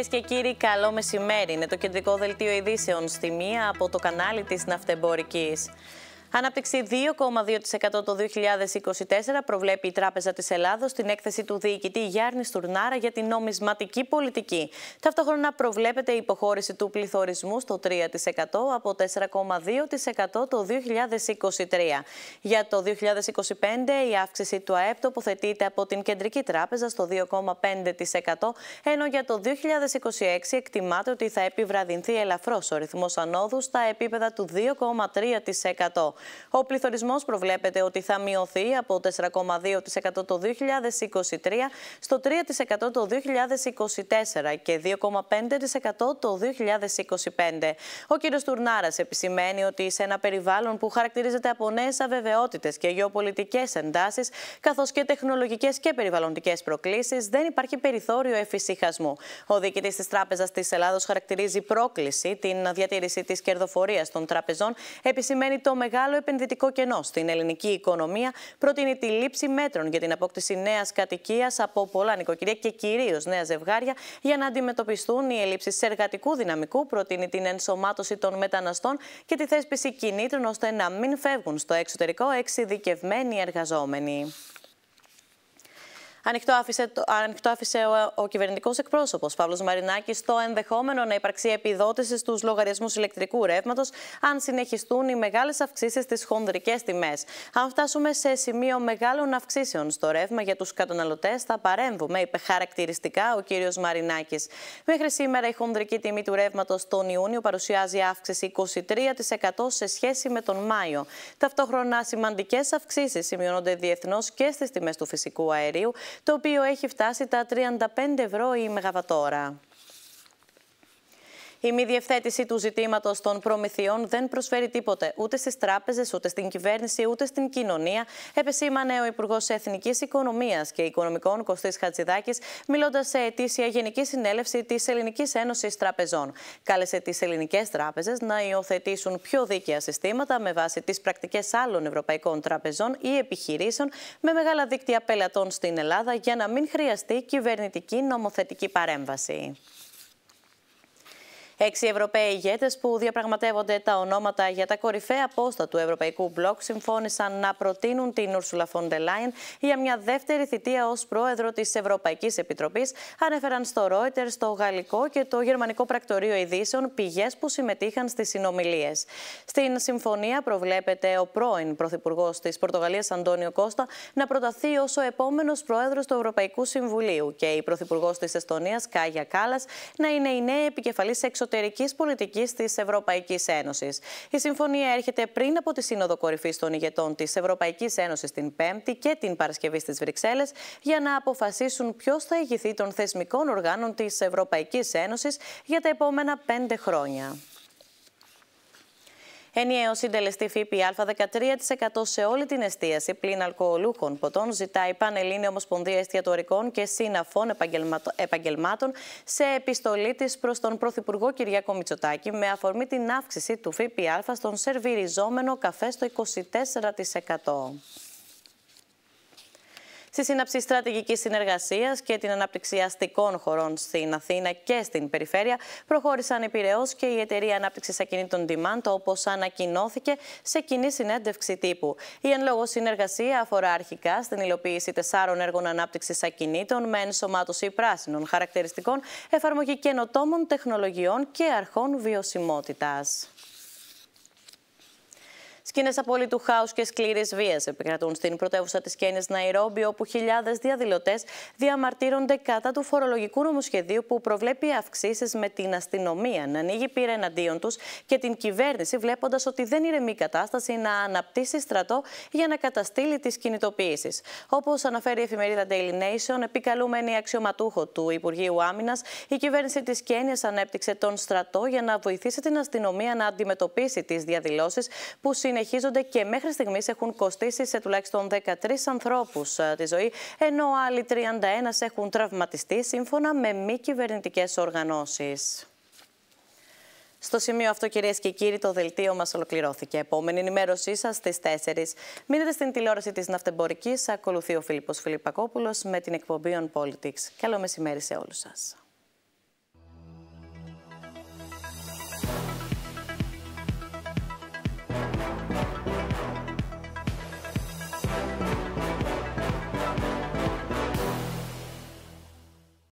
κυρίες και κύριοι, καλό μεσημέρι. Είναι το κεντρικό δελτίο ειδήσεων στη μία από το κανάλι της Ναυτεμπορικής. Ανάπτυξη 2,2% το 2024 προβλέπει η Τράπεζα της Ελλάδος στην έκθεση του διοικητή Γιάννη Στουρνάρα για την νομισματική πολιτική. Ταυτόχρονα προβλέπεται η υποχώρηση του πληθωρισμού στο 3% από 4,2% το 2023. Για το 2025 η αύξηση του ΑΕΠ τοποθετείται από την Κεντρική Τράπεζα στο 2,5% ενώ για το 2026 εκτιμάται ότι θα επιβραδυνθεί ελαφρώς ο ρυθμός ανόδου στα επίπεδα του 2,3%. Ο πληθωρισμός προβλέπεται ότι θα μειωθεί από 4,2% το 2023 στο 3% το 2024 και 2,5% το 2025. Ο κ. Τουρνάρας επισημαίνει ότι σε ένα περιβάλλον που χαρακτηρίζεται από νέες αβεβαιότητες και γεωπολιτικές εντάσεις, καθώς και τεχνολογικές και περιβαλλοντικές προκλήσεις, δεν υπάρχει περιθώριο εφησυχασμού. Ο διοικητής της Τράπεζας της Ελλάδος χαρακτηρίζει πρόκληση την διατήρηση της κερδοφορίας των τραπεζών, επισημαίνει το μεγάλο μεγάλο επενδυτικό κενό στην ελληνική οικονομία, προτείνει τη λήψη μέτρων για την απόκτηση νέας κατοικίας από πολλά νοικοκυριά και κυρίως νέα ζευγάρια για να αντιμετωπιστούν οι ελλείψεις εργατικού δυναμικού, προτείνει την ενσωμάτωση των μεταναστών και τη θέσπιση κινήτρων ώστε να μην φεύγουν στο εξωτερικό εξειδικευμένοι εργαζόμενοι ανοιχτό άφησε, ο, ο κυβερνητικός εκπρόσωπος Παύλος Μαρινάκης στο ενδεχόμενο να υπάρξει επιδότηση στους λογαριασμούς ηλεκτρικού ρεύματος, αν συνεχιστούν οι μεγάλες αυξήσεις στις χονδρικές τιμές. Αν φτάσουμε σε σημείο μεγάλων αυξήσεων στο ρεύμα για τους καταναλωτές, θα παρέμβουμε, είπε χαρακτηριστικά ο κύριος Μαρινάκης. Μέχρι σήμερα, η χονδρική τιμή του ρεύματος τον Ιούνιο παρουσιάζει αύξηση 23% σε σχέση με τον Μάιο. Ταυτόχρονα, σημαντικές αυξήσεις σημειώνονται διεθνώς και στις τιμές του φυσικού αερίου, το οποίο έχει φτάσει τα 35 ευρώ η Μεγαβατόρα. Η μη διευθέτηση του ζητήματος των προμηθειών δεν προσφέρει τίποτε ούτε στις τράπεζες, ούτε στην κυβέρνηση, ούτε στην κοινωνία, επεσήμανε ο Υπουργός Εθνικής Οικονομίας και Οικονομικών Κωστής Χατζηδάκης, μιλώντας σε ετήσια Γενική Συνέλευση της Ελληνικής Ένωσης Τραπεζών. Κάλεσε τις ελληνικές τράπεζες να υιοθετήσουν πιο δίκαια συστήματα με βάση τις πρακτικές άλλων ευρωπαϊκών τραπεζών ή επιχειρήσεων με μεγάλα δίκτυα πελατών στην Ελλάδα για να μην χρειαστεί κυβερνητική νομοθετική παρέμβαση. Έξι Ευρωπαίοι ηγέτες που διαπραγματεύονται τα ονόματα για τα κορυφαία πόστα του Ευρωπαϊκού Μπλοκ συμφώνησαν να προτείνουν την der Leyen για μια δεύτερη θητεία ως πρόεδρο της Ευρωπαϊκής Επιτροπής, ανέφεραν στο Reuters το γαλλικό και το γερμανικό πρακτορείο ειδήσεων πηγές που συμμετείχαν στις συνομιλίες. Στην συμφωνία προβλέπεται ο πρώην Πρωθυπουργός της Πορτογαλίας Αντώνιο Κώστα να προταθεί ως ο επόμενος πρόεδρος του Ευρωπαϊκού Συμβουλίου και η Πρωθυπουργός της Εστονίας Κάγια Κάλλας να είναι η νέα επικεφαλής εξωτερικής εξωτερική πολιτικής της Ευρωπαϊκής Ένωσης. Η συμφωνία έρχεται πριν από τη Σύνοδο Κορυφής των ηγετών της Ευρωπαϊκής Ένωσης την Πέμπτη και την Παρασκευή στις Βρυξέλλες για να αποφασίσουν ποιος θα ηγηθεί των θεσμικών οργάνων της Ευρωπαϊκής Ένωσης για τα επόμενα πέντε χρόνια. Ενιαίο συντελεστή ΦΠΑ 13% σε όλη την εστίαση πλην αλκοολούχων ποτών ζητάει η Ομοσπονδία Εστιατορικών και Συναφών Επαγγελμάτων σε επιστολή της προς τον Πρωθυπουργό Κυριακό Μητσοτάκη με αφορμή την αύξηση του ΦΠΑ στον σερβιριζόμενο καφέ στο 24% στη σύναψη στρατηγικής συνεργασίας και την ανάπτυξη αστικών χωρών στην Αθήνα και στην περιφέρεια, προχώρησαν επιρρεώ και η Εταιρεία Ανάπτυξης Ακινήτων Demand, όπως ανακοινώθηκε σε κοινή συνέντευξη τύπου. Η εν λόγω συνεργασία αφορά αρχικά στην υλοποίηση τεσσάρων έργων ανάπτυξης ακινήτων με ενσωμάτωση πράσινων χαρακτηριστικών, εφαρμογή καινοτόμων τεχνολογιών και αρχών βιωσιμότητας. Σκηνές απόλυτου χάους και σκληρής βίας επικρατούν στην πρωτεύουσα της Κένια Ναϊρόμπι, όπου χιλιάδες διαδηλωτές διαμαρτύρονται κατά του φορολογικού νομοσχεδίου που προβλέπει αυξήσεις με την αστυνομία να ανοίγει πύρα εναντίον τους και την κυβέρνηση, βλέποντας ότι δεν ηρεμεί η κατάσταση να αναπτύσσει στρατό για να καταστήλει τις κινητοποιήσεις. Όπως αναφέρει η εφημερίδα Daily Nation, επικαλούμενη αξιωματούχο του Υπουργείου Άμυνας, η κυβέρνηση της Κένιας ανέπτυξε τον στρατό για να βοηθήσει την αστυνομία να αντιμετωπίσει τις διαδηλώσεις που συνεχίζουν συνεχίζονται και μέχρι στιγμής έχουν κοστίσει σε τουλάχιστον 13 ανθρώπους ε, τη ζωή, ενώ άλλοι 31 έχουν τραυματιστεί, σύμφωνα με μη κυβερνητικές οργανώσεις. Στο σημείο αυτό, κυρίες και κύριοι, το δελτίο μας ολοκληρώθηκε. Επόμενη ενημέρωσή σας στις 4. Μείνετε στην τηλεόραση της Ναυτεμπορικής. Ακολουθεί ο Φίλιππος Φιλιππακόπουλος με την εκπομπή On Politics. Καλό μεσημέρι σε όλους σας.